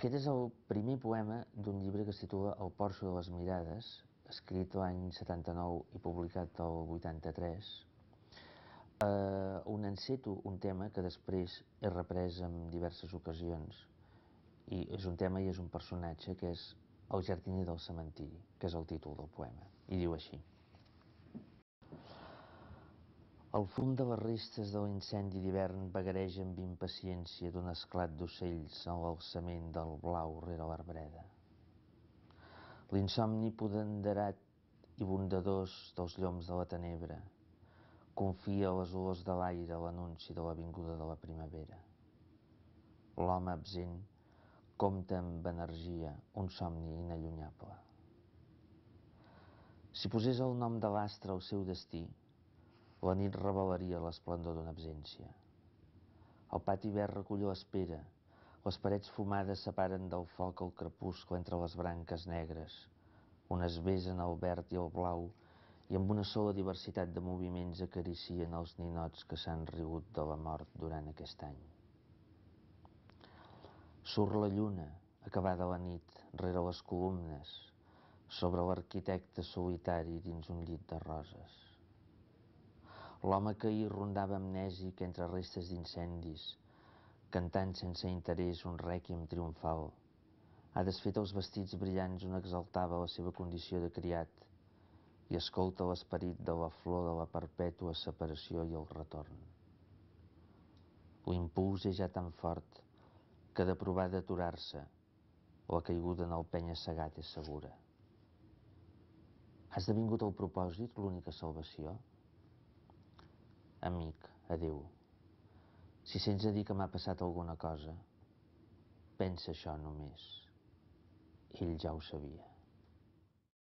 Aquest és el primer poema d'un llibre que es titula El porxo de les mirades, escrit l'any 79 i publicat el 83. Eh, on enceto un tema que després he reprès en diverses ocasions. I és un tema i és un personatge que és El jardiner del cementiri, que és el títol del poema. I diu així. El fum de les restes de l'incendi d'hivern vagareix amb impaciència d'un esclat d'ocells en l'alçament del blau rere l'arbreda. L'insomni pudenderat i bondadós dels lloms de la tenebra confia a les olors de l'aire l'anunci de la vinguda de la primavera. L'home absent compta amb energia un somni inallunyable. Si posés el nom de l'astre al seu destí, la nit revelaria l'esplendor d'una absència. El pati verd recull l'espera, Les parets fumades separen del foc el crepuscle entre les branques negres, on es besen el verd i el blau i amb una sola diversitat de moviments acaricien els ninots que s'han rigut de la mort durant aquest any. Surt la lluna, acabada la nit, rere les columnes, sobre l'arquitecte solitari dins un llit de roses. L'home que hi rondava amnèsic entre restes d'incendis, cantant sense interès un rèquiem triomfal, ha desfet els vestits brillants on exaltava la seva condició de criat i escolta l'esperit de la flor de la perpètua separació i el retorn. L'impuls és ja tan fort que de provar d'aturar-se, o la caiguda en el penya-segat és segura. Has devingut el propòsit l'única salvació? amic, adéu. Si sents a dir que m'ha passat alguna cosa, pensa això només. Ell ja ho sabia.